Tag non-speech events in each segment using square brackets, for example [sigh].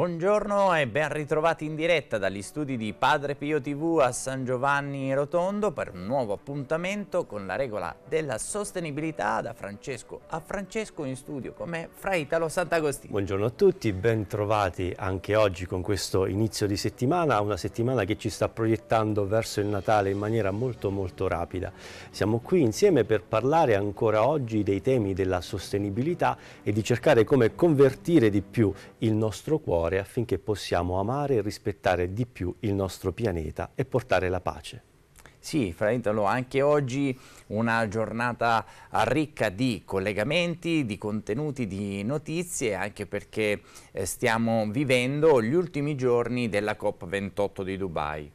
Buongiorno e ben ritrovati in diretta dagli studi di Padre Pio TV a San Giovanni Rotondo per un nuovo appuntamento con la regola della sostenibilità da Francesco a Francesco in studio con me fra Italo Sant'Agostino. Buongiorno a tutti, ben trovati anche oggi con questo inizio di settimana, una settimana che ci sta proiettando verso il Natale in maniera molto molto rapida. Siamo qui insieme per parlare ancora oggi dei temi della sostenibilità e di cercare come convertire di più il nostro cuore cuore affinché possiamo amare e rispettare di più il nostro pianeta e portare la pace. Sì, fra l'altro anche oggi una giornata ricca di collegamenti, di contenuti, di notizie, anche perché eh, stiamo vivendo gli ultimi giorni della COP28 di Dubai.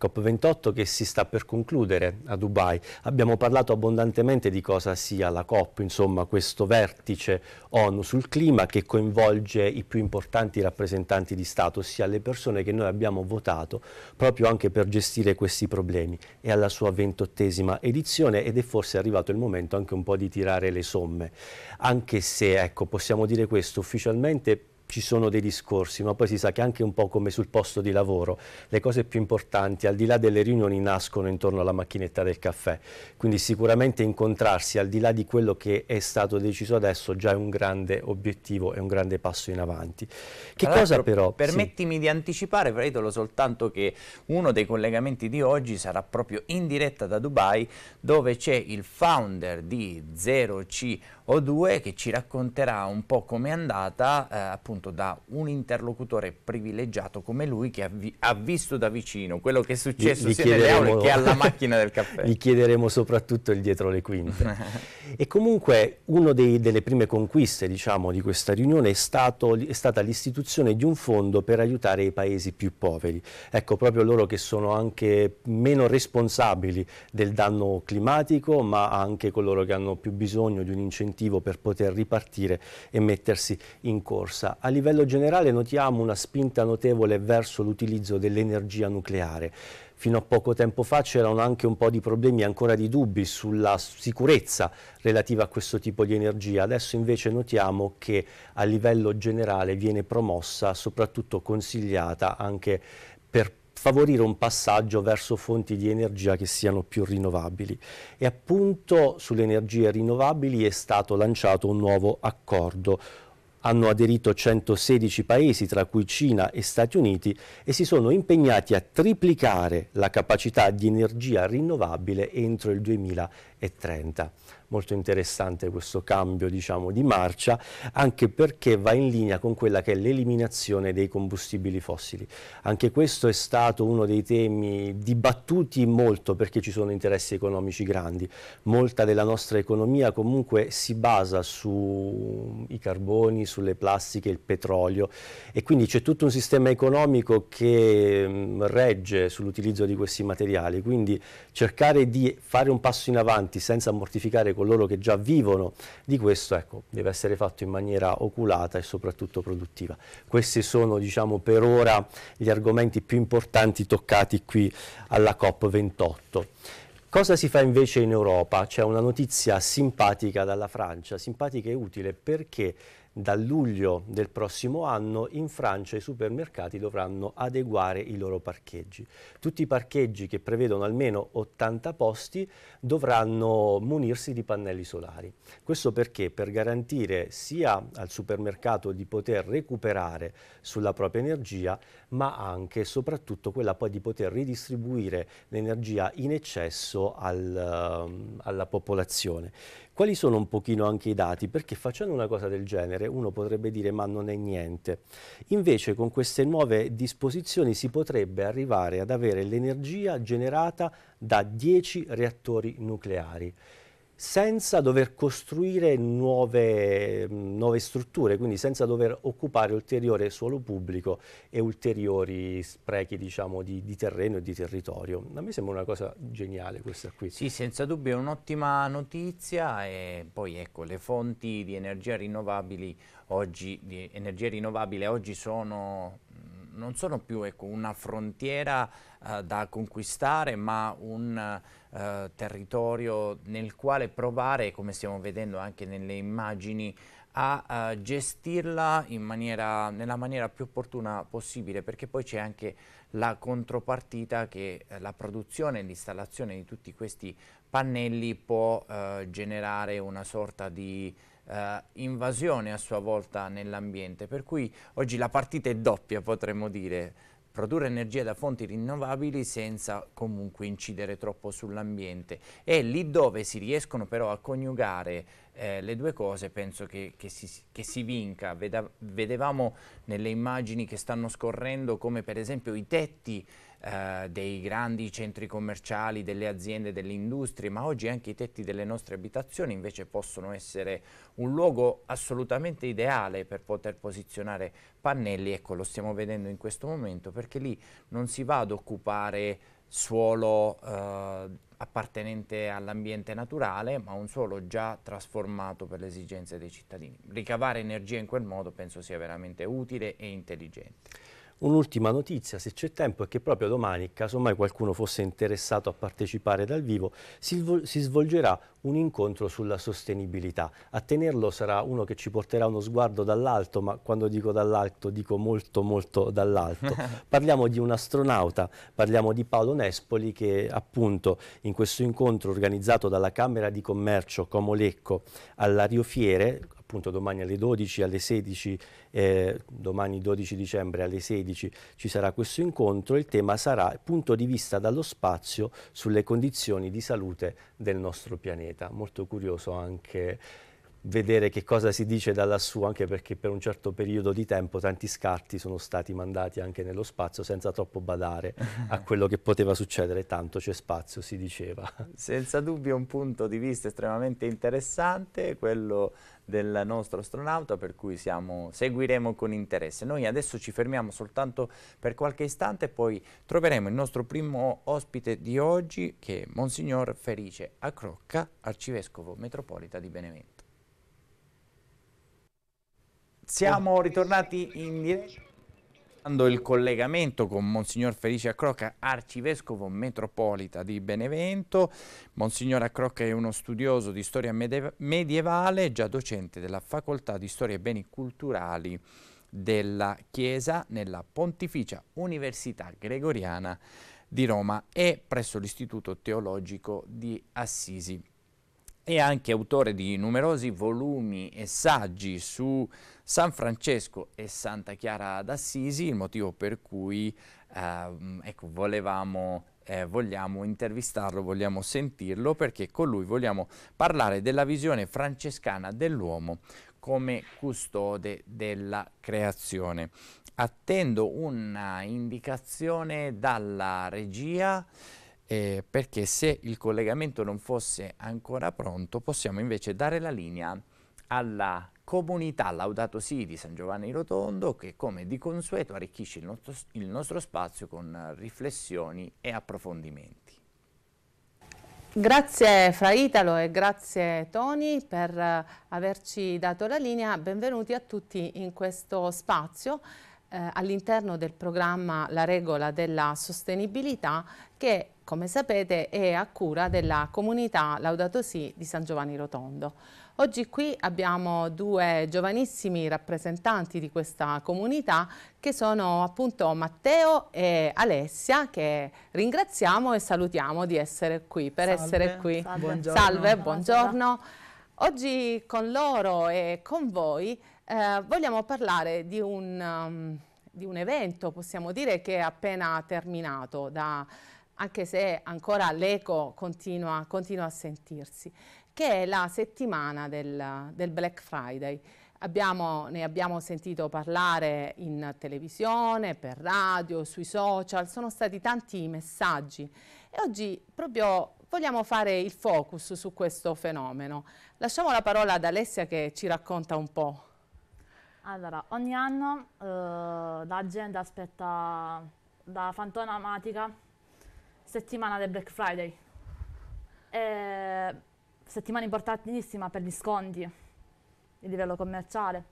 COP28 che si sta per concludere a Dubai. Abbiamo parlato abbondantemente di cosa sia la COP, insomma questo vertice ONU sul clima che coinvolge i più importanti rappresentanti di Stato, ossia le persone che noi abbiamo votato proprio anche per gestire questi problemi. È alla sua ventottesima edizione ed è forse arrivato il momento anche un po' di tirare le somme. Anche se, ecco, possiamo dire questo, ufficialmente ci sono dei discorsi, ma poi si sa che anche un po' come sul posto di lavoro, le cose più importanti, al di là delle riunioni, nascono intorno alla macchinetta del caffè. Quindi sicuramente incontrarsi, al di là di quello che è stato deciso adesso, già è un grande obiettivo, è un grande passo in avanti. Che allora, cosa però... Permettimi sì. di anticipare, Predolo, soltanto che uno dei collegamenti di oggi sarà proprio in diretta da Dubai, dove c'è il founder di 0C o due che ci racconterà un po' come è andata eh, appunto da un interlocutore privilegiato come lui che ha, vi ha visto da vicino quello che è successo gli, gli sia nelle aule che alla [laughs] macchina del caffè. Gli chiederemo soprattutto il dietro le quinte. e comunque una delle prime conquiste diciamo, di questa riunione è, stato, è stata l'istituzione di un fondo per aiutare i paesi più poveri. Ecco, proprio loro che sono anche meno responsabili del danno climatico ma anche coloro che hanno più bisogno di un incentivo incentivo per poter ripartire e mettersi in corsa. A livello generale notiamo una spinta notevole verso l'utilizzo dell'energia nucleare fino a poco tempo fa c'erano anche un po' di problemi, ancora di dubbi sulla sicurezza relativa a questo tipo di energia. Adesso invece notiamo che a livello generale viene promossa, soprattutto consigliata anche per favorire un passaggio verso fonti di energia che siano più rinnovabili. E appunto sulle energie rinnovabili è stato lanciato un nuovo accordo hanno aderito 116 paesi, tra cui Cina e Stati Uniti, e si sono impegnati a triplicare la capacità di energia rinnovabile entro il 2030 molto interessante questo cambio diciamo, di marcia, anche perché va in linea con quella che è l'eliminazione dei combustibili fossili. Anche questo è stato uno dei temi dibattuti molto perché ci sono interessi economici grandi. Molta della nostra economia comunque si basa sui mm, carboni, sulle plastiche, il petrolio e quindi c'è tutto un sistema economico che mh, mm, regge sull'utilizzo di questi materiali, quindi cercare di fare un passo in avanti senza mortificare coloro che già vivono di questo, ecco, deve essere fatto in maniera oculata e soprattutto produttiva. Questi sono diciamo, per ora gli argomenti più importanti toccati qui alla COP28. Cosa si fa invece in Europa? C'è una notizia simpatica dalla Francia, simpatica e utile perché dal luglio del prossimo anno in Francia i supermercati dovranno adeguare i loro parcheggi. Tutti i parcheggi che prevedono almeno 80 posti dovranno munirsi di pannelli solari. Questo perché? Per garantire sia al supermercato di poter recuperare sulla propria energia, ma anche e soprattutto quella poi di poter ridistribuire l'energia in eccesso al, ehm, alla popolazione. Quali sono un pochino anche i dati? Perché facendo una cosa del genere uno potrebbe dire ma non è niente. Invece con queste nuove disposizioni si potrebbe arrivare ad avere l'energia generata da 10 reattori nucleari senza dover costruire nuove, nuove, strutture, quindi senza dover occupare ulteriore suolo pubblico e ulteriori sprechi diciamo, di, di, terreno e di territorio. A me sembra una cosa geniale questa qui. Sì, senza dubbio è un'ottima notizia e poi ecco le fonti di energia rinnovabile oggi, di energia rinnovabile oggi sono non sono più ecco, una frontiera eh, da conquistare, ma un eh, territorio nel quale provare, come stiamo vedendo anche nelle immagini, a uh, gestirla maniera, nella maniera più opportuna possibile perché poi c'è anche la contropartita che uh, la produzione e l'installazione di tutti questi pannelli può uh, generare una sorta di eh, invasione a sua volta nell'ambiente, per cui oggi la partita è doppia potremmo dire, produrre energia da fonti rinnovabili senza comunque incidere troppo sull'ambiente e lì dove si riescono però a coniugare eh, le due cose penso che, che, si, che si, vinca. Veda, vedevamo nelle immagini che stanno scorrendo come per esempio i tetti eh, dei grandi centri commerciali, delle aziende, delle industrie, ma oggi anche i tetti delle nostre abitazioni invece possono essere un luogo assolutamente ideale per poter posizionare pannelli, ecco lo stiamo vedendo in questo momento perché lì non si va ad occupare suolo eh, appartenente all'ambiente naturale, ma un suolo già trasformato per le esigenze dei cittadini. Ricavare energia in quel modo penso sia veramente utile e intelligente. Un'ultima notizia, se c'è tempo, è che proprio domani, caso mai qualcuno fosse interessato a partecipare dal vivo, si, si, svolgerà un incontro sulla sostenibilità. A tenerlo sarà uno che ci porterà uno sguardo dall'alto, ma quando dico dall'alto dico molto molto dall'alto. [laughs] parliamo di un astronauta, parliamo di Paolo Nespoli che appunto in questo incontro organizzato dalla Camera di Commercio Comolecco Lecco alla appunto domani alle 12, alle 16, eh, domani 12 dicembre alle 16 ci sarà questo incontro, il tema sarà punto di vista dallo spazio sulle condizioni di salute del nostro pianeta. Molto curioso anche vedere che cosa si dice da lassù, anche perché per un certo periodo di tempo tanti scatti sono stati mandati anche nello spazio senza troppo badare a [laughs] quello che poteva succedere, tanto c'è spazio, si diceva. Senza dubbio un punto di vista estremamente interessante, quello del nostro astronauta, per cui siamo, seguiremo con interesse. Noi adesso ci fermiamo soltanto per qualche istante, e poi troveremo il nostro primo ospite di oggi, che è Monsignor Felice Acrocca, arcivescovo metropolita di Benevento. Siamo ritornati in diretta il collegamento con Monsignor Felice Accrocca, arcivescovo metropolita di Benevento. Monsignor Accrocca è uno studioso di storia medievale, già docente della Facoltà di Storia e Beni Culturali della Chiesa nella Pontificia Università Gregoriana di Roma e presso l'Istituto Teologico di Assisi e anche autore di numerosi volumi e saggi su San Francesco e Santa Chiara d'Assisi, il motivo per cui eh, ecco, volevamo, eh, vogliamo intervistarlo, vogliamo sentirlo, perché con lui vogliamo parlare della visione francescana dell'uomo come custode della creazione. Attendo una indicazione dalla regia eh, perché se il collegamento non fosse ancora pronto possiamo invece dare la linea alla comunità Laudato Si di San Giovanni Rotondo che come di consueto arricchisce il nostro, il nostro spazio con riflessioni e approfondimenti. Grazie Fra Italo e grazie Tony per eh, averci dato la linea. Benvenuti a tutti in questo spazio eh, all'interno del programma La regola della sostenibilità che come sapete è a cura della comunità Laudato Si di San Giovanni Rotondo. Oggi qui abbiamo due giovanissimi rappresentanti di questa comunità che sono appunto Matteo e Alessia che ringraziamo e salutiamo di essere qui, per Salve. essere qui. Salve, buongiorno. Salve, buongiorno. Oggi con loro e con voi eh, vogliamo parlare di un, um, di un evento, possiamo dire, che è appena terminato da anche se ancora l'eco continua, continua, a sentirsi, che è la settimana del, del Black Friday. Abbiamo, ne abbiamo sentito parlare in televisione, per radio, sui social, sono stati tanti i messaggi e oggi proprio vogliamo fare il focus su questo fenomeno. Lasciamo la parola ad Alessia che ci racconta un po'. Allora, ogni anno eh, la gente aspetta da fantomatica settimana del Black Friday. E settimana importantissima per gli sconti a livello commerciale,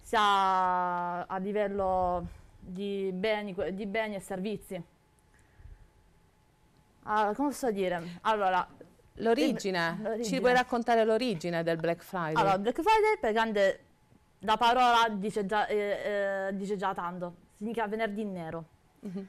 sia a livello di beni, di beni e servizi. Allora, ah, come posso dire? Allora, l'origine, ci vuoi raccontare l'origine del Black Friday? Allora, Black Friday per grande, la parola dice già, eh, eh, dice già tanto, significa venerdì nero. Mm -hmm.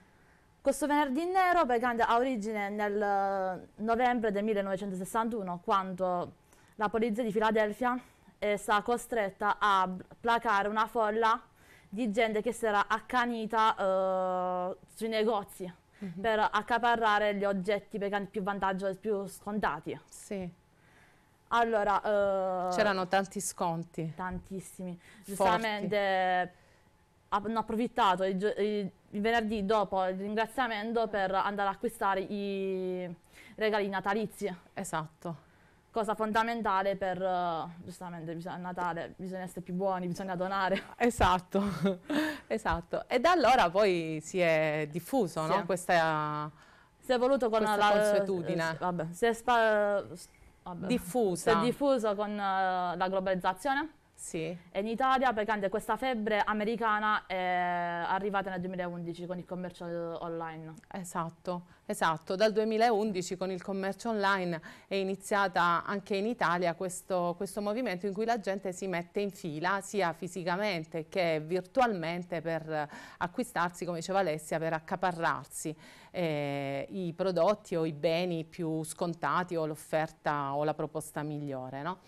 Questo venerdì nero praticamente ha origine nel eh, novembre del 1961, quando la polizia di Filadelfia è eh, stata costretta a placare una folla di gente che si era accanita eh, sui negozi mm -hmm. per accaparrare gli oggetti più vantaggiosi, più scontati. Sì. Allora, eh, c'erano tanti sconti. Tantissimi. Forti. Giustamente hanno approfittato i, i, il venerdì dopo il ringraziamento per andare ad acquistare i regali natalizi. Esatto. Cosa fondamentale per, eh, giustamente, bisogna Natale, bisogna essere più buoni, bisogna donare. Esatto, [laughs] esatto. E da allora poi si è diffuso, sì. no? Questa Si è voluto con la... Eh, consuetudine. vabbè, si è, vabbè. diffusa. Si è diffuso con uh, la globalizzazione sì. E in Italia praticamente questa febbre americana è arrivata nel 2011 con il commercio online. Esatto, esatto. Dal 2011 con il commercio online è iniziata anche in Italia questo, questo movimento in cui la gente si mette in fila sia fisicamente che virtualmente per acquistarsi, come diceva Alessia, per accaparrarsi eh, i prodotti o i beni più scontati o l'offerta o la proposta migliore. No?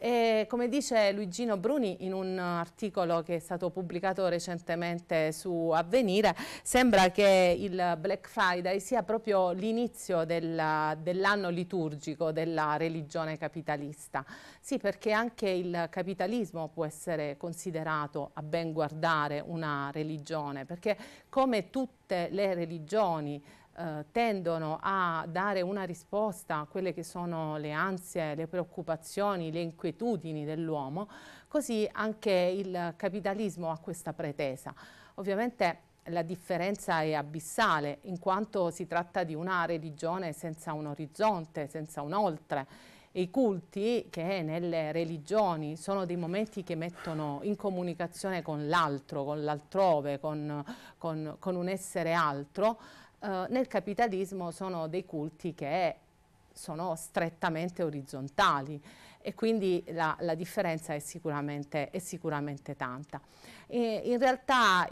E come dice Luigino Bruni in un articolo che è stato pubblicato recentemente su Avvenire, sembra che il Black Friday sia proprio l'inizio dell'anno liturgico della religione capitalista. Sì, perché anche il capitalismo può essere considerato a ben guardare una religione, perché come tutte le religioni eh, tendono a dare una risposta a quelle che sono le ansie, le preoccupazioni, le inquietudini dell'uomo, così anche il capitalismo ha questa pretesa. Ovviamente la differenza è abissale, in quanto si tratta di una religione senza un orizzonte, senza un oltre. I culti che nelle religioni sono dei momenti che mettono in comunicazione con l'altro, con l'altrove, con, con, con un essere altro, eh, nel capitalismo sono dei culti che sono strettamente orizzontali e quindi la, la differenza è sicuramente, è sicuramente tanta. E in realtà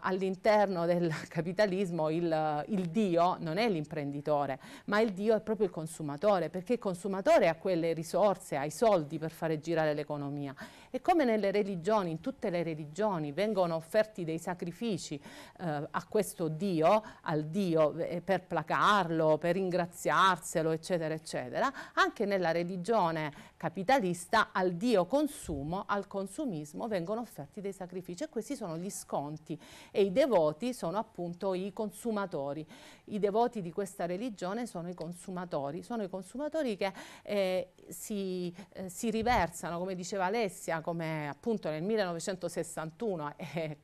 all'interno del capitalismo il, il, Dio non è l'imprenditore, ma il Dio è proprio il consumatore, perché il consumatore ha quelle risorse, ha i soldi per fare girare l'economia. E come nelle religioni, in tutte le religioni, vengono offerti dei sacrifici eh, a questo Dio, al Dio eh, per placarlo, per ringraziarselo, eccetera, eccetera, anche nella religione capitalista al Dio consumo, al consumismo vengono offerti dei sacrifici benefici e questi sono gli sconti e i devoti sono appunto i consumatori. I devoti di questa religione sono i consumatori, sono i consumatori che eh, si, eh, si, riversano, come diceva Alessia, come appunto nel 1961 e,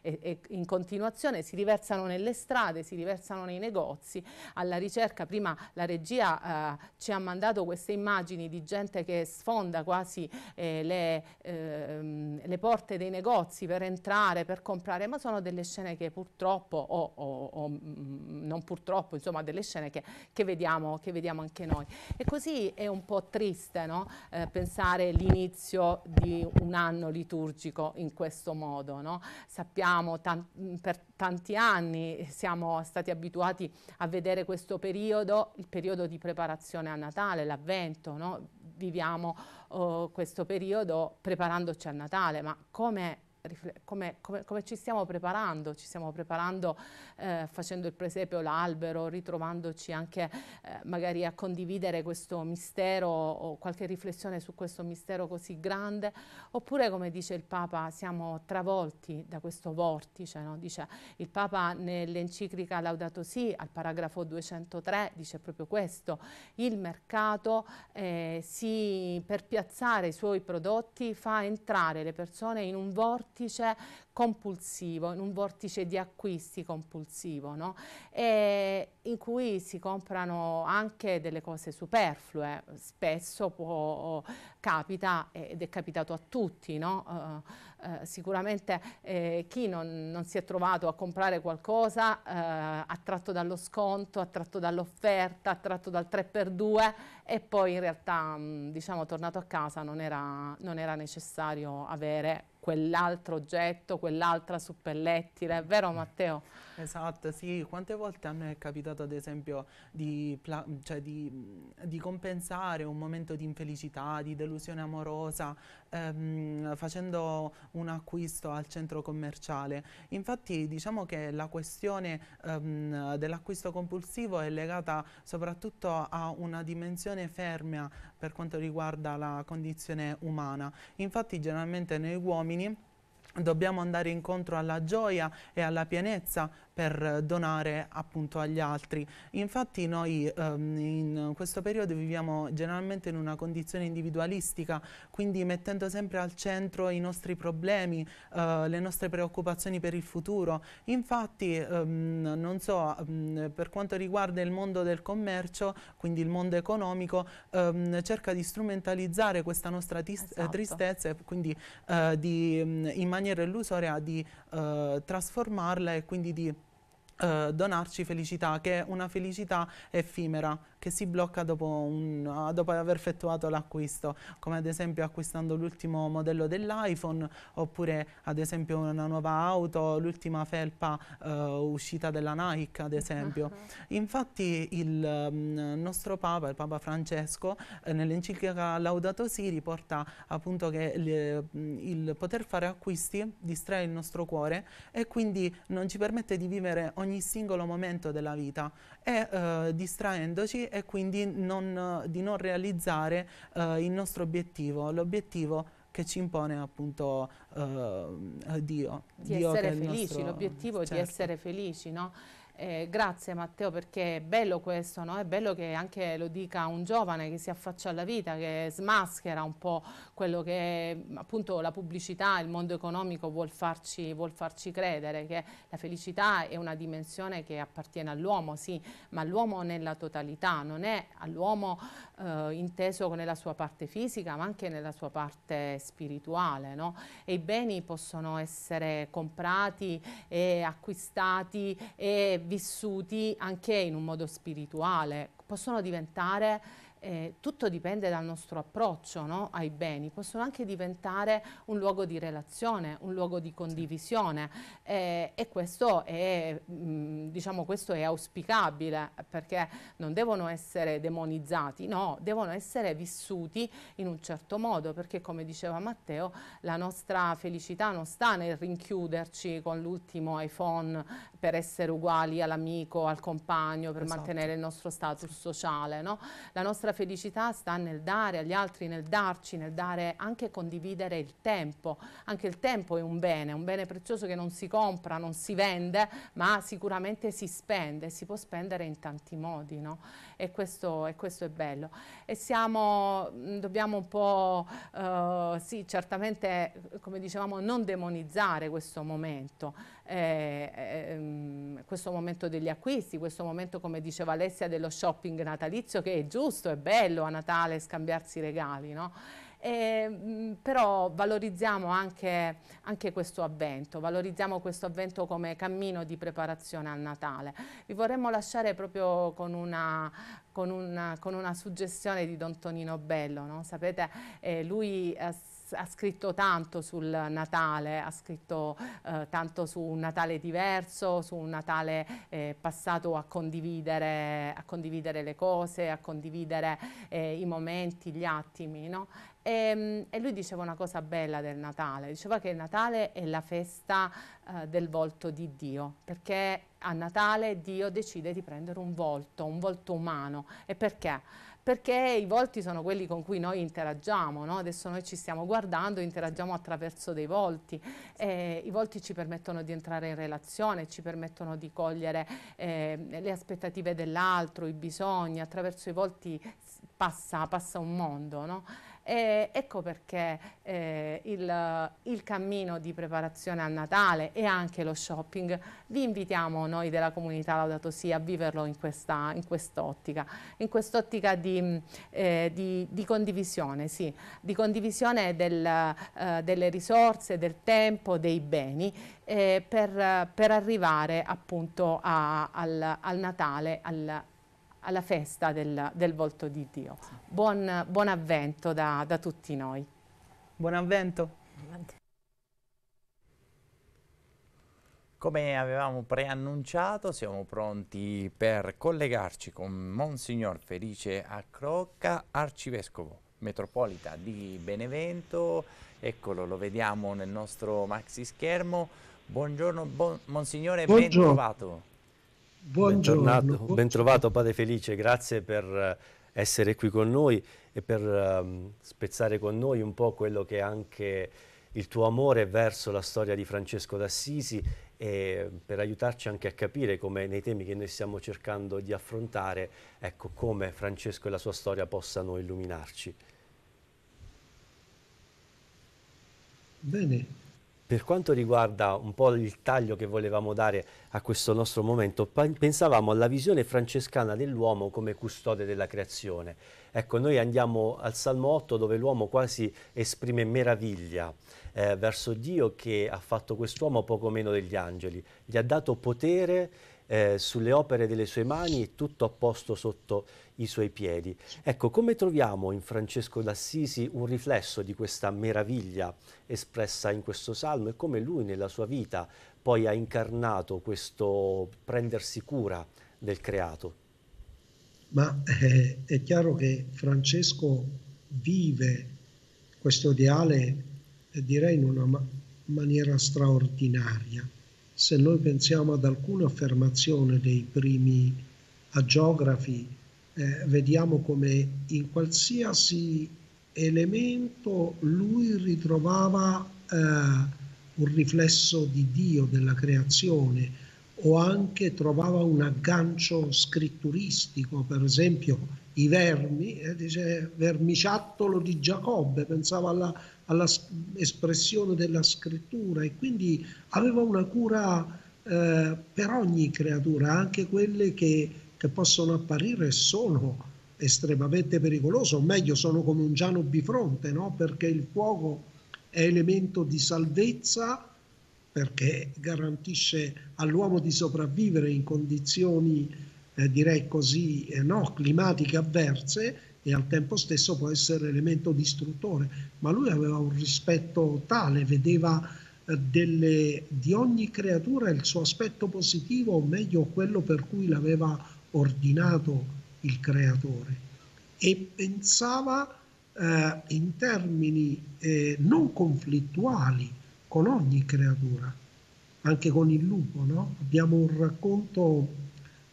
e, e in continuazione si riversano nelle strade, si riversano nei negozi, alla ricerca, prima la regia eh, ci ha mandato queste immagini di gente che sfonda quasi eh, le, ehm, le porte dei negozi, negozi per entrare, per comprare, ma sono delle scene che purtroppo, o, o, o mm, non purtroppo, insomma delle scene che, che, vediamo, che, vediamo, anche noi. E così è un po' triste no? eh, pensare l'inizio di un anno liturgico in questo modo. No? Sappiamo tan mm, per tanti anni siamo stati abituati a vedere questo periodo, il periodo di preparazione a Natale, l'avvento, no? viviamo uh, questo periodo preparandoci a Natale, ma come come, come, come, ci stiamo preparando, ci stiamo preparando eh, facendo il presepio l'albero, ritrovandoci anche eh, magari a condividere questo mistero o qualche riflessione su questo mistero così grande, oppure come dice il Papa siamo travolti da questo vortice, no? dice il Papa nell'enciclica Laudato Si al paragrafo 203 dice proprio questo, il mercato eh, si, per piazzare i suoi prodotti fa entrare le persone in un vortice vortice compulsivo, in un vortice di acquisti compulsivo, no? in cui si comprano anche delle cose superflue, spesso può, capita, ed è capitato a tutti, no? eh, eh, sicuramente eh, chi non, non, si è trovato a comprare qualcosa eh, attratto dallo sconto, attratto dall'offerta, attratto dal 3x2 e poi in realtà mh, diciamo tornato a casa non era, non era necessario avere quell'altro oggetto, quell'altra suppellettile, è vero mm. Matteo? Esatto, sì, quante volte a noi è capitato ad esempio di, cioè di, di compensare un momento di infelicità, di delusione amorosa ehm, facendo un acquisto al centro commerciale. Infatti diciamo che la questione ehm, dell'acquisto compulsivo è legata soprattutto a una dimensione fermea per quanto riguarda la condizione umana. Infatti generalmente noi uomini dobbiamo andare incontro alla gioia e alla pienezza per donare appunto agli altri. Infatti noi ehm, in questo periodo viviamo generalmente in una condizione individualistica, quindi mettendo sempre al centro i nostri problemi, eh, le nostre preoccupazioni per il futuro. Infatti, ehm, non so, ehm, per quanto riguarda il mondo del commercio, quindi il mondo economico, ehm, cerca di strumentalizzare questa nostra eh, esatto. tristezza e quindi eh, di, mm, in maniera illusoria di eh, trasformarla e quindi di eh, donarci felicità, che è una felicità effimera, che si blocca dopo, un, dopo aver effettuato l'acquisto, come ad esempio acquistando l'ultimo modello dell'iPhone oppure ad esempio una nuova auto, l'ultima felpa uh, uscita della Nike ad esempio. [laughs] Infatti il um, nostro Papa, il Papa Francesco, eh, nell'enciclica Laudato Si riporta appunto che le, mm, il poter fare acquisti distrae il nostro cuore e quindi non ci permette di vivere ogni singolo momento della vita e uh, distraendoci e quindi non, di non realizzare eh, il nostro obiettivo, l'obiettivo che ci impone appunto eh, Dio. Di Dio essere felici, l'obiettivo certo. di essere felici, no? Eh, grazie Matteo perché è bello questo, no? è bello che anche lo dica un giovane che si affaccia alla vita, che smaschera un po' quello che appunto la pubblicità, il mondo economico vuol farci, vuol farci credere, che la felicità è una dimensione che appartiene all'uomo, sì, ma all'uomo nella totalità, non è all'uomo eh, inteso nella sua parte fisica ma anche nella sua parte spirituale. No? E i beni possono essere comprati e acquistati e vissuti anche in un modo spirituale, possono diventare eh, tutto dipende dal nostro approccio no? ai beni, possono anche diventare un luogo di relazione, un luogo di condivisione eh, e questo è, mh, mm, diciamo, questo è auspicabile perché non devono essere demonizzati, no, devono essere vissuti in un certo modo perché come diceva Matteo la nostra felicità non sta nel rinchiuderci con l'ultimo iPhone per essere uguali all'amico, al compagno, per esatto. mantenere il nostro status sociale, no? la nostra felicità sta nel dare agli altri, nel darci, nel dare anche condividere il tempo. Anche il tempo è un bene, un bene prezioso che non si compra, non si vende, ma sicuramente si spende, si può spendere in tanti modi. No? e questo, e questo è bello. E siamo, mm, dobbiamo un po', eh, sì, certamente, come dicevamo, non demonizzare questo momento, eh, ehm, questo momento degli acquisti, questo momento, come diceva Alessia, dello shopping natalizio, che è giusto, è bello a Natale scambiarsi regali, no? eh, però valorizziamo anche, anche, questo avvento, valorizziamo questo avvento come cammino di preparazione al Natale. Vi vorremmo lasciare proprio con una, con una, con una suggestione di Don Tonino Bello, no? sapete eh, lui eh, ha scritto tanto sul Natale, ha scritto eh, tanto su un Natale diverso, su un Natale eh, passato a condividere, a condividere, le cose, a condividere eh, i momenti, gli attimi. No? E, ehm, e, lui diceva una cosa bella del Natale, diceva che il Natale è la festa eh, del volto di Dio, perché a Natale Dio decide di prendere un volto, un volto umano. E perché? perché i volti sono quelli con cui noi interagiamo, no? adesso noi ci stiamo guardando, interagiamo attraverso dei volti, eh, i volti ci permettono di entrare in relazione, ci permettono di cogliere eh, le aspettative dell'altro, i bisogni, attraverso i volti passa, passa un mondo. No? E ecco perché eh, il, il, cammino di preparazione a Natale e anche lo shopping vi invitiamo noi della comunità Laudato Si a viverlo in questa in quest'ottica, in quest'ottica di, eh, di, di, condivisione, sì, di condivisione del, eh, delle risorse, del tempo, dei beni eh, per, per, arrivare appunto a, al, al, Natale, al, alla festa del, del volto di Dio. Buon, buon avvento da, da tutti noi. Buon avvento. Come avevamo preannunciato, siamo pronti per collegarci con Monsignor Felice Accrocca, arcivescovo metropolita di Benevento. Eccolo, lo vediamo nel nostro maxi schermo. Buongiorno, buon, Monsignore, Buongiorno. ben trovato. Buongiorno. Bentornato, bentrovato Padre Felice, grazie per eh, essere qui con noi e per um, spezzare con noi un po' quello che è anche il tuo amore verso la storia di Francesco d'Assisi e per aiutarci anche a capire come nei temi che noi stiamo cercando di affrontare, ecco come Francesco e la sua storia possano illuminarci. Bene, per quanto riguarda un po' il taglio che volevamo dare a questo nostro momento, pensavamo alla visione francescana dell'uomo come custode della creazione. Ecco, noi andiamo al Salmo 8 dove l'uomo quasi esprime meraviglia eh, verso Dio che ha fatto quest'uomo poco meno degli angeli, gli ha dato potere eh, sulle opere delle sue mani e tutto a posto sotto i suoi piedi. Ecco, come troviamo in Francesco d'Assisi un riflesso di questa meraviglia espressa in questo salmo e come lui nella sua vita poi ha incarnato questo prendersi cura del creato? Ma eh, è chiaro che Francesco vive questo ideale, eh, direi, in una ma maniera straordinaria. Se noi pensiamo ad alcuna affermazione dei primi agiografi, eh, vediamo come in qualsiasi elemento lui ritrovava eh, un riflesso di Dio, della creazione, o anche trovava un aggancio scritturistico, per esempio i vermi, eh, dice vermiciattolo di Giacobbe, pensava alla, alla espressione della scrittura e quindi aveva una cura eh, per ogni creatura, anche quelle che che possono apparire sono estremamente pericolose, o meglio sono come un giano bifronte, no? perché il fuoco è elemento di salvezza perché garantisce all'uomo di sopravvivere in condizioni eh, direi così eh, no, climatiche avverse e al tempo stesso può essere elemento distruttore, ma lui aveva un rispetto tale, vedeva eh, delle, di ogni creatura il suo aspetto positivo, o meglio quello per cui l'aveva ordinato il creatore e pensava eh, in termini eh, non conflittuali con ogni creatura, anche con il lupo. No? Abbiamo un racconto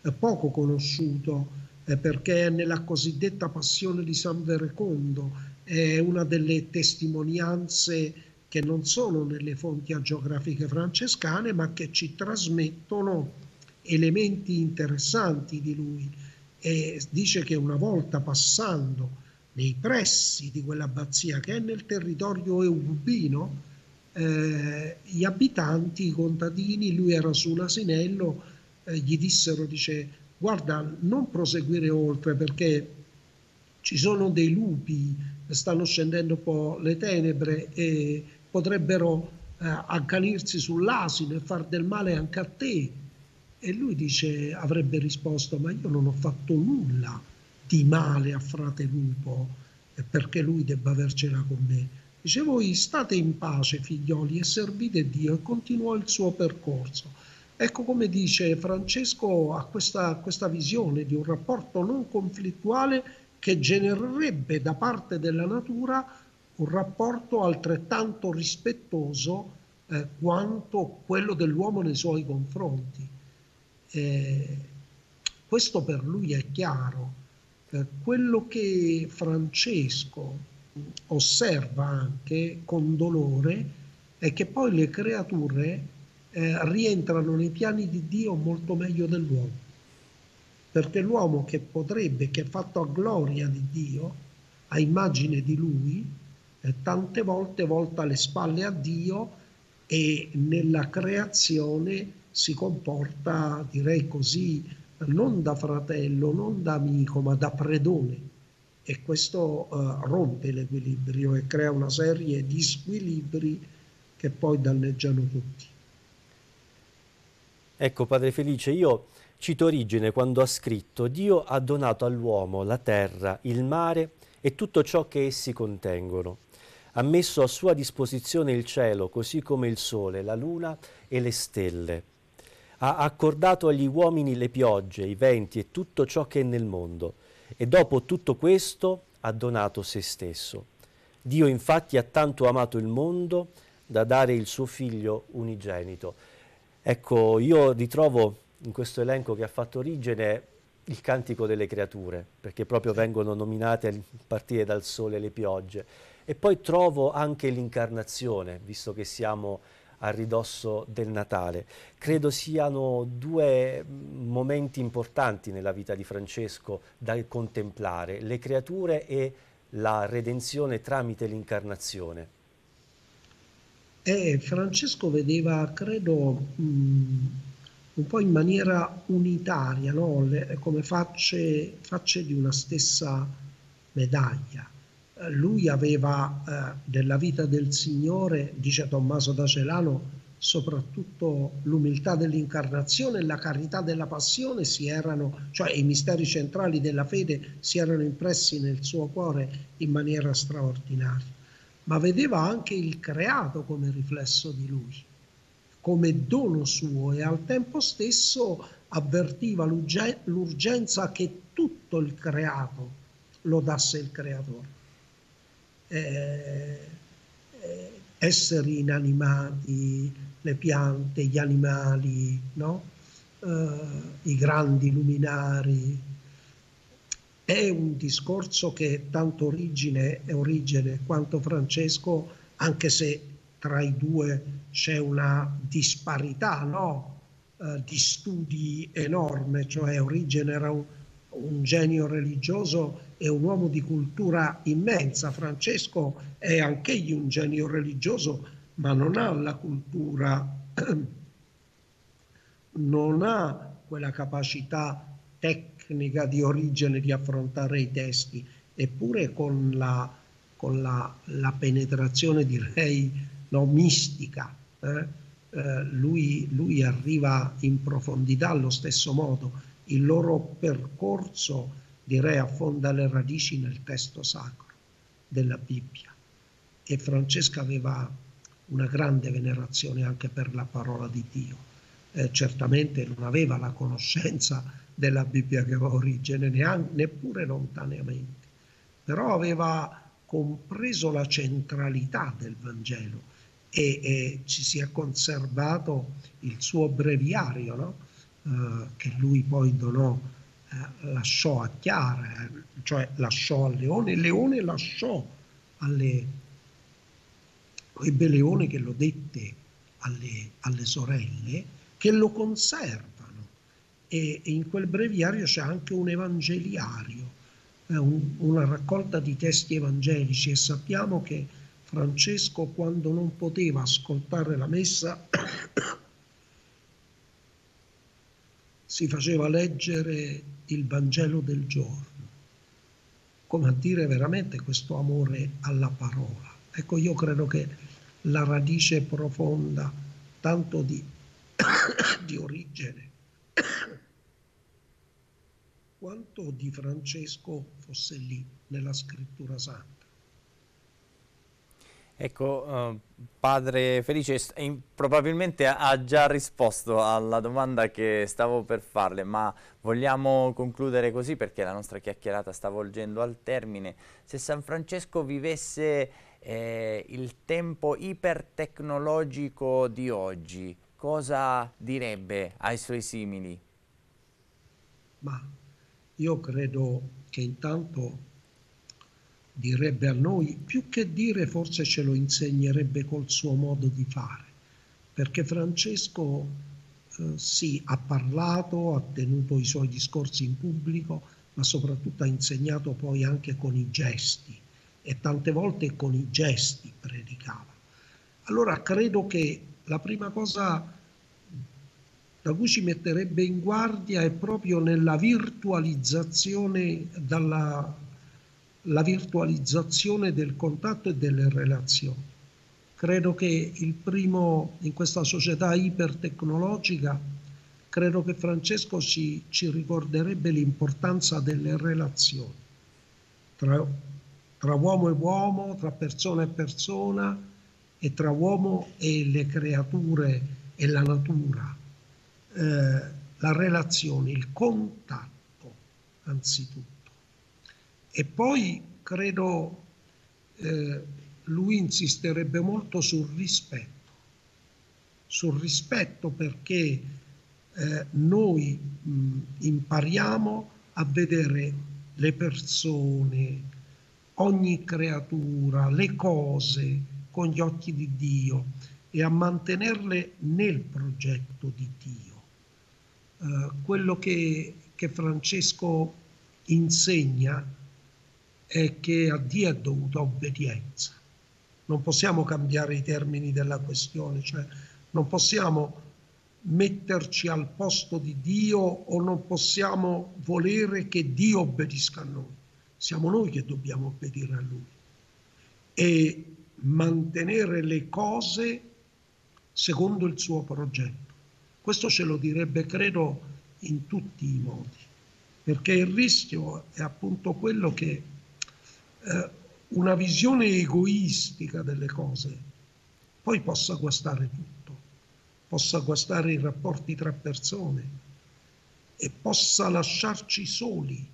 eh, poco conosciuto eh, perché nella cosiddetta passione di San Verecondo è una delle testimonianze che non sono nelle fonti agiografiche francescane ma che ci trasmettono elementi interessanti di lui e dice che una volta passando nei pressi di quell'abbazia che è nel territorio eurbino, eh, gli abitanti, i contadini, lui era su un asinello, eh, gli dissero, dice, guarda, non proseguire oltre perché ci sono dei lupi, stanno scendendo un po' le tenebre e potrebbero eh, accanirsi sull'asino e far del male anche a te. E lui dice, avrebbe risposto, ma io non ho fatto nulla di male a frate Lupo perché lui debba avercela con me. Dice, voi state in pace, figlioli, e servite Dio, e continuò il suo percorso. Ecco come dice Francesco a questa, questa visione di un rapporto non conflittuale che genererebbe da parte della natura un rapporto altrettanto rispettoso eh, quanto quello dell'uomo nei suoi confronti. Eh, questo per lui è chiaro. Eh, quello che Francesco osserva anche con dolore è che poi le creature eh, rientrano nei piani di Dio molto meglio dell'uomo, perché l'uomo che potrebbe, che è fatto a gloria di Dio, a immagine di Lui, eh, tante volte volta le spalle a Dio e nella creazione si comporta, direi così, non da fratello, non da amico, ma da predone. E questo eh, rompe l'equilibrio e crea una serie di squilibri che poi danneggiano tutti. Ecco, Padre Felice, io cito Origine quando ha scritto Dio ha donato all'uomo la terra, il mare e tutto ciò che essi contengono. Ha messo a sua disposizione il cielo, così come il sole, la luna e le stelle ha accordato agli uomini le piogge, i venti e tutto ciò che è nel mondo, e dopo tutto questo ha donato se stesso. Dio infatti ha tanto amato il mondo da dare il suo figlio unigenito. Ecco, io ritrovo in questo elenco che ha fatto origine il cantico delle creature, perché proprio vengono nominate a partire dal sole le piogge. E poi trovo anche l'incarnazione, visto che siamo a ridosso del Natale. Credo siano due mm, momenti importanti nella vita di Francesco da contemplare, le creature e la redenzione tramite l'incarnazione. Eh, Francesco vedeva, credo, mh, mm, un po' in maniera unitaria, no? Le, come facce, facce di una stessa medaglia lui aveva eh, della vita del Signore, dice Tommaso da Celano, soprattutto l'umiltà dell'incarnazione e la carità della passione si erano, cioè i misteri centrali della fede si erano impressi nel suo cuore in maniera straordinaria, ma vedeva anche il creato come riflesso di lui, come dono suo e al tempo stesso avvertiva l'urgenza che tutto il creato lodasse il creatore. Eh, eh, esseri inanimati, le piante, gli animali, no? eh, i grandi luminari. È un discorso che tanto origine e origine quanto Francesco, anche se tra i due c'è una disparità no? eh, di studi enorme, cioè Origene era un un genio religioso e un uomo di cultura immensa. Francesco è anch'egli un genio religioso, ma non ha la cultura, [clears throat] non ha quella capacità tecnica di origine di affrontare i testi, eppure con la, con la, la penetrazione direi no, mistica. Eh? Eh, lui, lui arriva in profondità allo stesso modo il loro percorso, direi, affonda le radici nel testo sacro della Bibbia. E Francesca aveva una grande venerazione anche per la parola di Dio. Eh, certamente non aveva la conoscenza della Bibbia che aveva origine, neanche, neppure lontaneamente, però aveva compreso la centralità del Vangelo e, e ci si è conservato il suo breviario, no? Eh, che lui poi donò, eh, lasciò a Chiara, cioè lasciò a Leone, e Leone lasciò alle, ebbe Leone che lo dette alle, alle sorelle, che lo conservano. E, e, in quel breviario c'è anche un evangeliario, eh, un, una raccolta di testi evangelici e sappiamo che Francesco quando non poteva ascoltare la messa si faceva leggere il Vangelo del giorno, come a dire veramente questo amore alla parola. Ecco, io credo che la radice profonda tanto di, [coughs] di origine [coughs] quanto di Francesco fosse lì nella scrittura santa. Ecco, eh, padre Felice probabilmente ha già risposto alla domanda che stavo per farle, ma vogliamo concludere così perché la nostra chiacchierata sta volgendo al termine. Se San Francesco vivesse eh, il tempo ipertecnologico di oggi, cosa direbbe ai suoi simili? Ma io credo che intanto direbbe a noi, più che dire forse ce lo insegnerebbe col suo modo di fare, perché Francesco eh, sì, ha parlato, ha tenuto i suoi discorsi in pubblico, ma soprattutto ha insegnato poi anche con i gesti e tante volte con i gesti predicava. Allora credo che la prima cosa da cui ci metterebbe in guardia è proprio nella virtualizzazione dalla la virtualizzazione del contatto e delle relazioni. Credo che il primo in questa società ipertecnologica, credo che Francesco ci, ci ricorderebbe l'importanza delle relazioni tra, tra uomo e uomo, tra persona e persona e tra uomo e le creature e la natura. Eh, la relazione, il contatto anzitutto. E poi credo eh, lui insisterebbe molto sul rispetto, sul rispetto perché eh, noi mh, impariamo a vedere le persone, ogni creatura, le cose con gli occhi di Dio e a mantenerle nel progetto di Dio. Eh, quello che, che Francesco insegna è che a Dio è dovuta obbedienza. Non possiamo cambiare i termini della questione, cioè non possiamo metterci al posto di Dio o non possiamo volere che Dio obbedisca a noi. Siamo noi che dobbiamo obbedire a Lui. E mantenere le cose secondo il suo progetto. Questo ce lo direbbe, credo, in tutti i modi, perché il rischio è appunto quello che eh, una visione egoistica delle cose, poi possa guastare tutto, possa guastare i rapporti tra persone e possa lasciarci soli,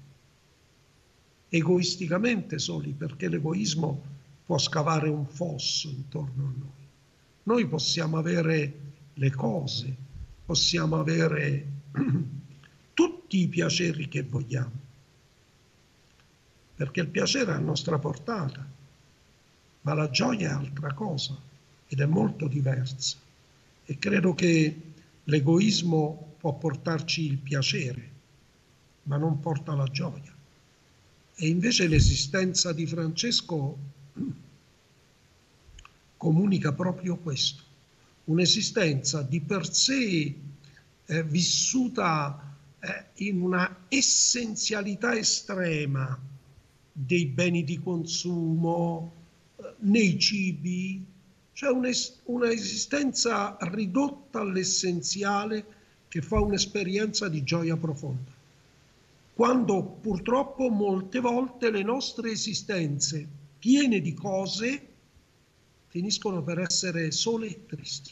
egoisticamente soli, perché l'egoismo può scavare un fosso intorno a noi. Noi possiamo avere le cose, possiamo avere [clears throat] tutti i piaceri che vogliamo, perché il piacere è a nostra portata, ma la gioia è altra cosa ed è molto diversa. E credo che l'egoismo può portarci il piacere, ma non porta la gioia. E invece l'esistenza di Francesco [clears throat] comunica proprio questo, un'esistenza di per sé eh, vissuta eh, in una essenzialità estrema, dei beni di consumo, eh, nei cibi, cioè un'esistenza ridotta all'essenziale che fa un'esperienza di gioia profonda. Quando purtroppo molte volte le nostre esistenze piene di cose finiscono per essere sole e tristi.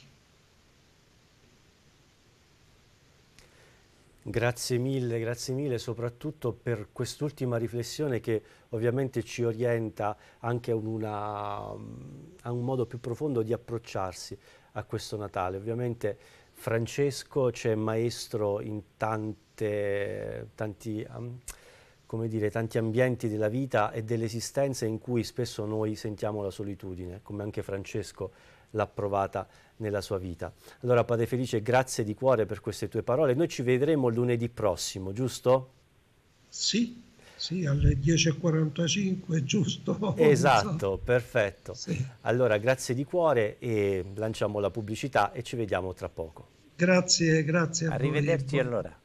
Grazie mille, grazie mille soprattutto per quest'ultima riflessione che ovviamente ci orienta anche a, una, a, un modo più profondo di approcciarsi a questo Natale. Ovviamente Francesco c'è maestro in tante, tanti, um, dire, tanti ambienti della vita e dell'esistenza in cui spesso noi sentiamo la solitudine, come anche Francesco l'ha provata nella sua vita. Allora Padre Felice, grazie di cuore per queste tue parole. Noi ci vedremo lunedì prossimo, giusto? Sì, sì, alle 10.45, giusto? Esatto, perfetto. Sì. Allora, grazie di cuore e lanciamo la pubblicità e ci vediamo tra poco. Grazie, grazie. Arrivederci allora.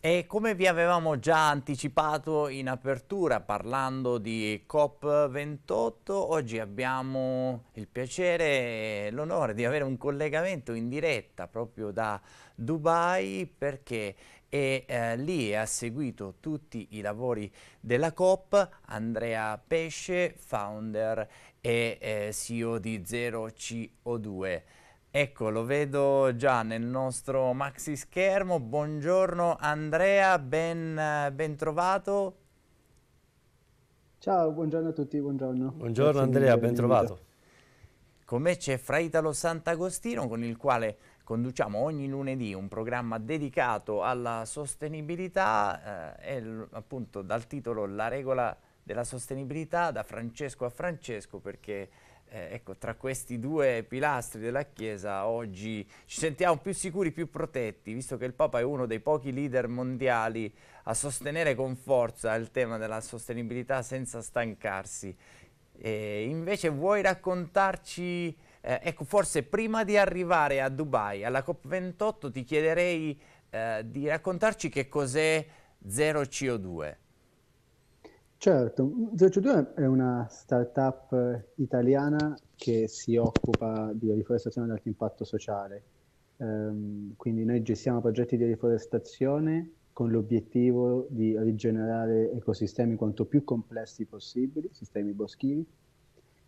E come vi avevamo già anticipato in apertura parlando di COP28, oggi abbiamo il piacere e l'onore di avere un collegamento in diretta proprio da Dubai perché è eh, lì ha seguito tutti i lavori della COP Andrea Pesce, founder e eh, CEO di Zero CO2. Ecco, lo vedo già nel nostro maxi schermo. Buongiorno Andrea, ben, ben trovato. Ciao, buongiorno a tutti, buongiorno. Buongiorno Grazie Andrea, ben trovato. Con me c'è Fra Italo Sant'Agostino con il quale conduciamo ogni lunedì un programma dedicato alla sostenibilità eh, e appunto dal titolo La regola della sostenibilità da Francesco a Francesco perché eh, ecco, tra questi due pilastri della Chiesa oggi ci sentiamo più sicuri, più protetti, visto che il Papa è uno dei pochi leader mondiali a sostenere con forza il tema della sostenibilità senza stancarsi. E invece vuoi raccontarci, eh, ecco, forse prima di arrivare a Dubai, alla COP28, ti chiederei eh, di raccontarci che cos'è zero CO2. Certo, 2 è una startup italiana che si occupa di riforestazione ad alto impatto sociale. Um, quindi noi gestiamo progetti di riforestazione con l'obiettivo di rigenerare ecosistemi quanto più complessi possibili, sistemi boschivi.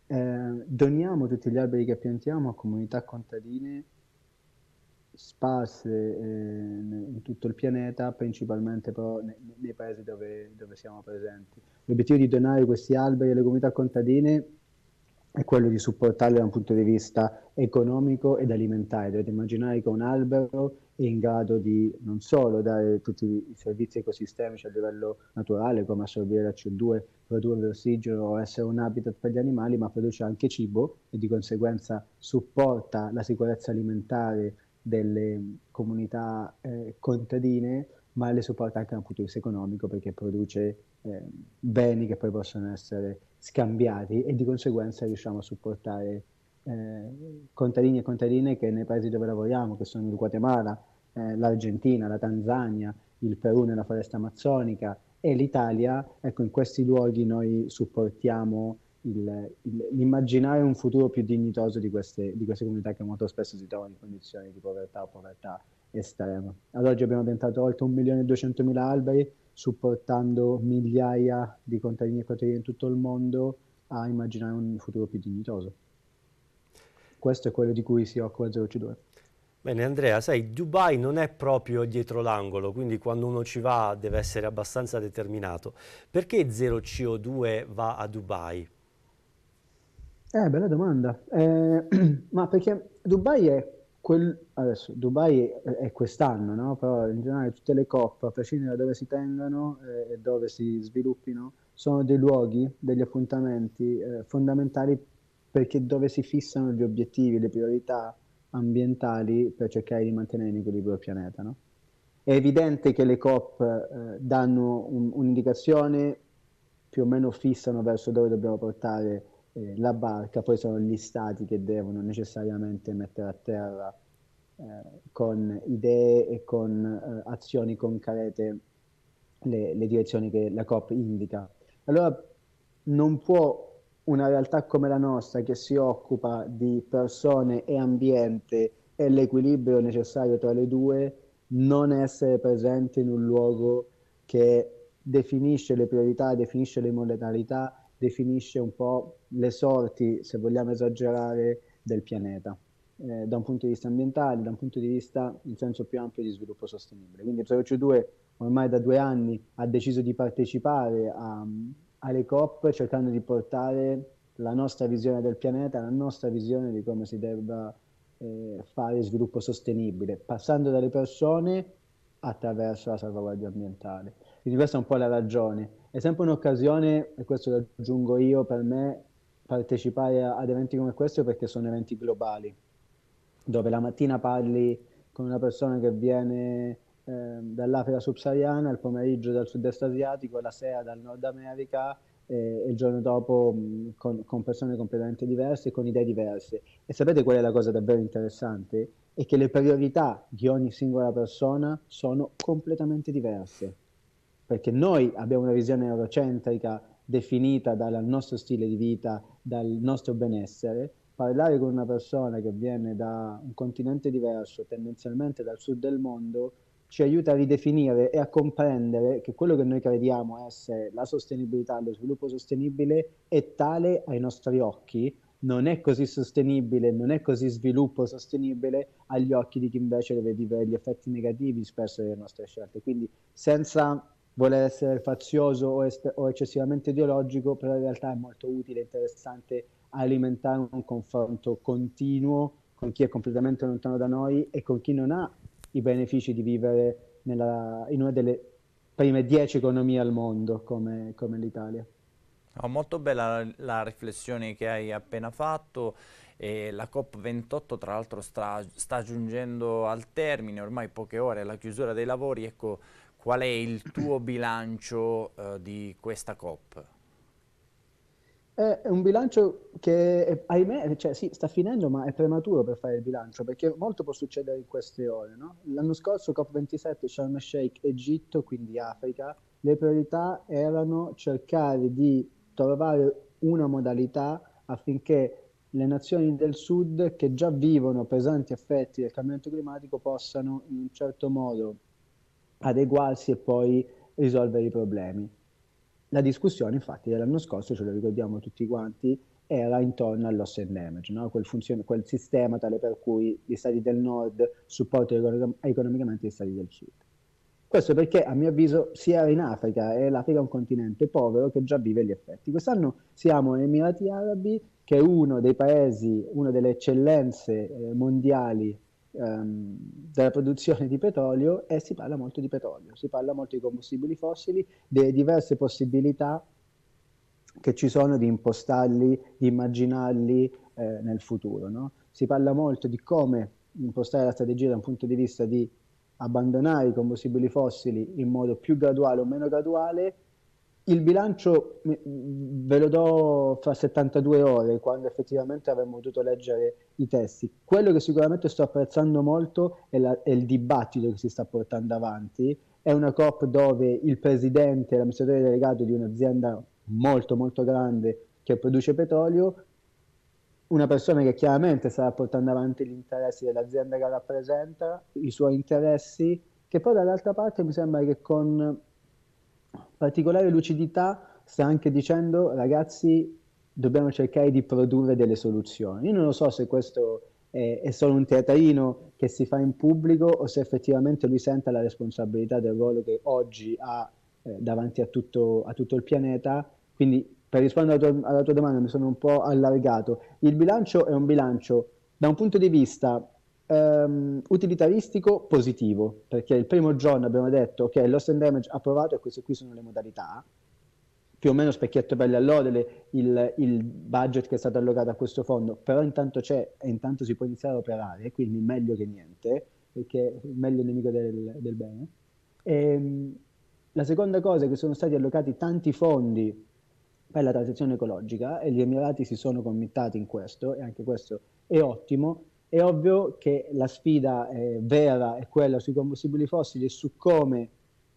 Eh, doniamo tutti gli alberi che piantiamo a comunità contadine sparse eh, in tutto il pianeta, principalmente però nei, nei paesi dove, dove siamo presenti. L'obiettivo di donare questi alberi alle comunità contadine è quello di supportarle da un punto di vista economico ed alimentare. Dovete immaginare che un albero è in grado di non solo dare tutti i servizi ecosistemici a livello naturale, come assorbire la CO2, produrre ossigeno, essere un habitat per gli animali, ma produce anche cibo e di conseguenza supporta la sicurezza alimentare delle comunità eh, contadine ma le supporta anche dal punto di vista economico perché produce eh, beni che poi possono essere scambiati e di conseguenza riusciamo a supportare eh, contadini e contadine che nei paesi dove lavoriamo, che sono il Guatemala, eh, l'Argentina, la Tanzania, il Perù nella foresta amazzonica e l'Italia, ecco in questi luoghi noi supportiamo il, il, l'immaginare un futuro più dignitoso di queste, di queste comunità che molto spesso si trovano in condizioni di povertà o povertà estrema. Ad oggi abbiamo tentato oltre 1.200.000 alberi, supportando migliaia di contadini e contadini in tutto il mondo a immaginare un futuro più dignitoso. Questo è quello di cui si occupa 0C2. Bene Andrea, sai, Dubai non è proprio dietro l'angolo, quindi quando uno ci va deve essere abbastanza determinato. Perché 0CO2 va a Dubai? Eh, bella domanda. Eh, [clears throat] ma perché Dubai è Quel, adesso Dubai è, è quest'anno, no? però in generale tutte le coppe, a prescindere da dove si tengano eh, e eh, dove si sviluppino, sono dei luoghi, degli appuntamenti eh, fondamentali perché dove si fissano gli obiettivi, le priorità ambientali per cercare di mantenere in equilibrio il pianeta. No? È evidente che le COP eh, danno un, un'indicazione, più o meno fissano verso dove dobbiamo portare eh, la barca, poi sono gli stati che devono necessariamente mettere a terra eh, con idee e con eh, azioni concrete le, le direzioni che la COP indica. Allora non può una realtà come la nostra che si occupa di persone e ambiente e l'equilibrio necessario tra le due non essere presente in un luogo che definisce le priorità, definisce le modalità, definisce un po' le sorti, se vogliamo esagerare, del pianeta, eh, da un punto di vista ambientale, da un punto di vista in senso più ampio di sviluppo sostenibile. Quindi CO2 ormai da due anni ha deciso di partecipare a, alle COP cercando di portare la nostra visione del pianeta, la nostra visione di come si debba eh, fare sviluppo sostenibile, passando dalle persone attraverso la salvaguardia ambientale. Quindi questa è un po' la ragione è sempre un'occasione, e questo lo aggiungo io, per me partecipare ad eventi come questo perché sono eventi globali, dove la mattina parli con una persona che viene eh, dall'Africa subsahariana, il pomeriggio dal sud-est asiatico, la sera dal Nord America e, il giorno dopo con, con, persone completamente diverse, con idee diverse. E sapete qual è la cosa davvero interessante? È che le priorità di ogni singola persona sono completamente diverse perché noi abbiamo una visione eurocentrica definita dal nostro stile di vita, dal nostro benessere, parlare con una persona che viene da un continente diverso, tendenzialmente dal sud del mondo, ci aiuta a ridefinire e a comprendere che quello che noi crediamo essere la sostenibilità, lo sviluppo sostenibile, è tale ai nostri occhi, non è così sostenibile, non è così sviluppo sostenibile agli occhi di chi invece deve vivere gli effetti negativi spesso delle nostre scelte. Quindi senza vuole essere fazioso o, est- o eccessivamente ideologico, però in realtà è molto utile e interessante alimentare un confronto continuo con chi è completamente lontano da noi e con chi non ha i benefici di vivere nella, in una delle prime dieci economie al mondo come, come l'Italia. Oh, molto bella la, la riflessione che hai appena fatto. E la COP28 tra l'altro sta, sta giungendo al termine, ormai poche ore alla chiusura dei lavori, ecco Qual è il tuo bilancio eh, di questa COP? È un bilancio che, ahimè, cioè, sì, sta finendo, ma è prematuro per fare il bilancio, perché molto può succedere in queste ore. No? L'anno scorso COP27, Sharm el Sheikh, Egitto, quindi Africa, le priorità erano cercare di trovare una modalità affinché le nazioni del sud che già vivono pesanti effetti del cambiamento climatico possano in un certo modo adeguarsi e poi risolvere i problemi. La discussione infatti dell'anno scorso, ce lo ricordiamo tutti quanti, era intorno all'oss and damage, no? quel, funzione, quel, sistema tale per cui gli stati del nord supportano economicamente gli stati del sud. Questo perché a mio avviso si era in Africa e l'Africa è un continente povero che già vive gli effetti. Quest'anno siamo negli Emirati Arabi, che è uno dei paesi, una delle eccellenze eh, mondiali ehm, della produzione di petrolio e si parla molto di petrolio, si parla molto di combustibili fossili, delle diverse possibilità che ci sono di impostarli, di immaginarli eh, nel futuro. No? Si parla molto di come impostare la strategia da un punto di vista di abbandonare i combustibili fossili in modo più graduale o meno graduale il bilancio ve lo do fra 72 ore, quando effettivamente avremmo dovuto leggere i testi. Quello che sicuramente sto apprezzando molto è, la, è il dibattito che si sta portando avanti. È una COP dove il presidente l'amministratore delegato di un'azienda molto molto grande che produce petrolio, una persona che chiaramente sta portando avanti gli interessi dell'azienda che rappresenta, i suoi interessi, che poi dall'altra parte mi sembra che con particolare lucidità sta anche dicendo ragazzi dobbiamo cercare di produrre delle soluzioni. Io non lo so se questo è, è solo un teatrino che si fa in pubblico o se effettivamente lui senta la responsabilità del ruolo che oggi ha eh, davanti a tutto, a tutto, il pianeta. Quindi per rispondere alla tua, alla tua domanda mi sono un po' allargato. Il bilancio è un bilancio da un punto di vista um, utilitaristico positivo, perché il primo giorno abbiamo detto ok, loss and damage approvato e queste qui sono le modalità, più o meno specchietto pelle all'odele il, il, budget che è stato allocato a questo fondo, però intanto c'è e intanto si può iniziare a operare, quindi meglio che niente, perché è meglio il nemico del, del bene. E, ehm, la seconda cosa è che sono stati allocati tanti fondi per la transizione ecologica e gli Emirati si sono committati in questo e anche questo è ottimo è ovvio che la sfida eh, vera è quella sui combustibili fossili e su come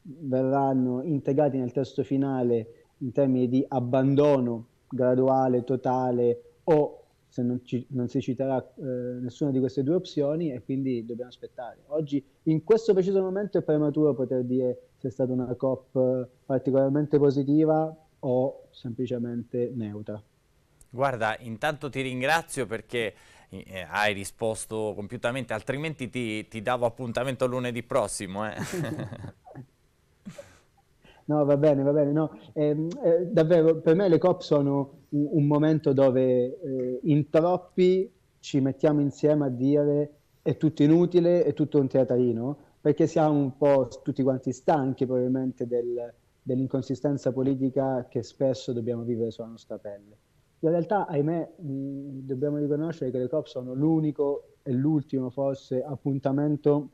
verranno integrati nel testo finale in termini di abbandono graduale, totale o se non, ci, non si citerà eh, nessuna di queste due opzioni e quindi dobbiamo aspettare. Oggi, in questo preciso momento, è prematuro poter dire se è stata una COP particolarmente positiva o semplicemente neutra. Guarda, intanto ti ringrazio perché eh, hai risposto compiutamente, altrimenti ti, ti davo appuntamento lunedì prossimo. Eh. [laughs] no, va bene, va bene. No. Ehm, eh, davvero, per me le COP sono un, un momento dove eh, in troppi ci mettiamo insieme a dire è tutto inutile, è tutto un teatrino, perché siamo un po' tutti quanti stanchi probabilmente del, dell'inconsistenza politica che spesso dobbiamo vivere sulla nostra pelle. In realtà, ahimè, mm, dobbiamo riconoscere che le COP sono l'unico e l'ultimo forse appuntamento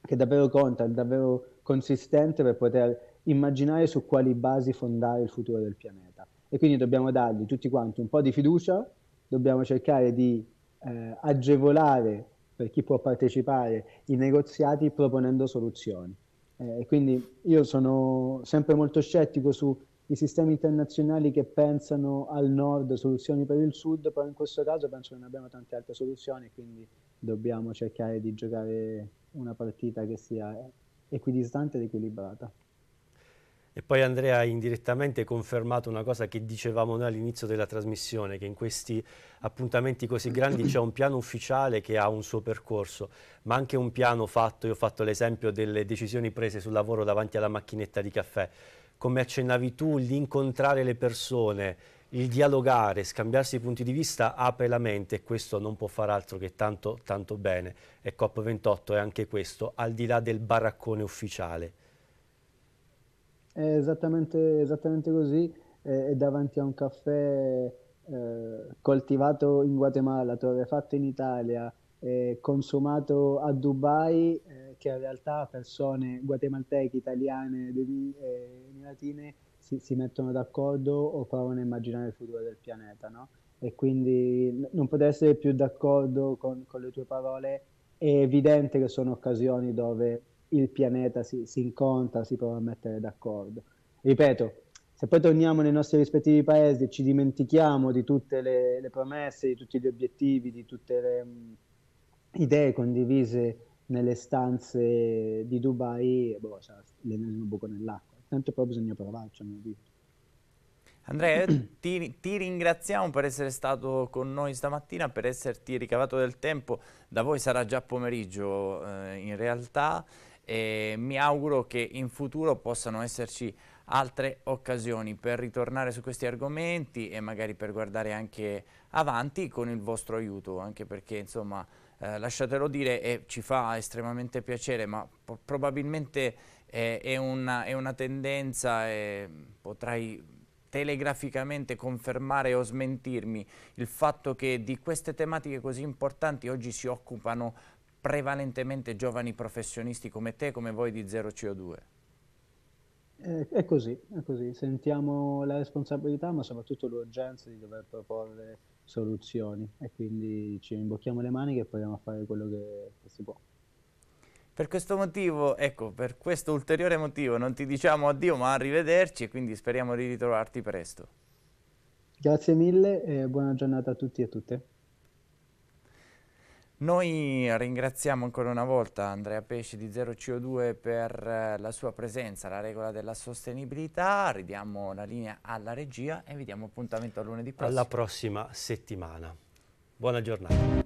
che davvero conta, davvero consistente per poter immaginare su quali basi fondare il futuro del pianeta. E quindi dobbiamo dargli tutti quanti un po' di fiducia, dobbiamo cercare di eh, agevolare per chi può partecipare i negoziati proponendo soluzioni. Eh, quindi io sono sempre molto scettico su i sistemi internazionali che pensano al nord soluzioni per il sud, però in questo caso penso che non abbiamo tante altre soluzioni, quindi dobbiamo cercare di giocare una partita che sia equidistante ed equilibrata. E poi Andrea ha indirettamente confermato una cosa che dicevamo noi all'inizio della trasmissione, che in questi appuntamenti così grandi c'è un piano ufficiale che ha un suo percorso, ma anche un piano fatto, io ho fatto l'esempio delle decisioni prese sul lavoro davanti alla macchinetta di caffè come accennavi tu, l'incontrare le persone, il dialogare, scambiarsi i punti di vista apre la mente e questo non può far altro che tanto, tanto bene. E COP28 è anche questo, al di là del baraccone ufficiale. È esattamente, esattamente così, è davanti a un caffè eh, coltivato in Guatemala, tu fatto in Italia, consumato a Dubai, eh, perché in realtà persone guatemalteche, italiane, emiratine eh, si, si, mettono d'accordo o provano a immaginare il futuro del pianeta, no? E quindi non potrei essere più d'accordo con, con, le tue parole, è evidente che sono occasioni dove il pianeta si, si incontra, si prova a mettere d'accordo. Ripeto, se poi torniamo nei nostri rispettivi paesi e ci dimentichiamo di tutte le, le promesse, di tutti gli obiettivi, di tutte le mh, idee condivise nelle stanze di Dubai, boh, c'è cioè, l'ennesimo buco nell'acqua. Tanto poi bisogna provarci, a mio avviso. Andrea, [clears throat] ti, ti, ringraziamo per essere stato con noi stamattina, per esserti ricavato del tempo. Da voi sarà già pomeriggio eh, in realtà e mi auguro che in futuro possano esserci altre occasioni per ritornare su questi argomenti e magari per guardare anche avanti con il vostro aiuto, anche perché insomma eh, lasciatelo dire, e ci fa estremamente piacere, ma probabilmente è, è, una, è una, tendenza, è, potrai telegraficamente confermare o smentirmi il fatto che di queste tematiche così importanti oggi si occupano prevalentemente giovani professionisti come te, come voi di Zero CO2? Eh, è così, è così. Sentiamo la responsabilità, ma soprattutto l'urgenza di dover proporre soluzioni e quindi ci imbocchiamo le maniche e proviamo a fare quello che, che si può. Per questo motivo, ecco, per questo ulteriore motivo non ti diciamo addio ma arrivederci e quindi speriamo di ritrovarti presto. Grazie mille e buona giornata a tutti e a tutte. Noi ringraziamo ancora una volta Andrea Pesci di 0CO2 per eh, la sua presenza, la regola della sostenibilità, ridiamo la linea alla regia e vi diamo appuntamento a lunedì prossimo. Alla prossima settimana. Buona giornata.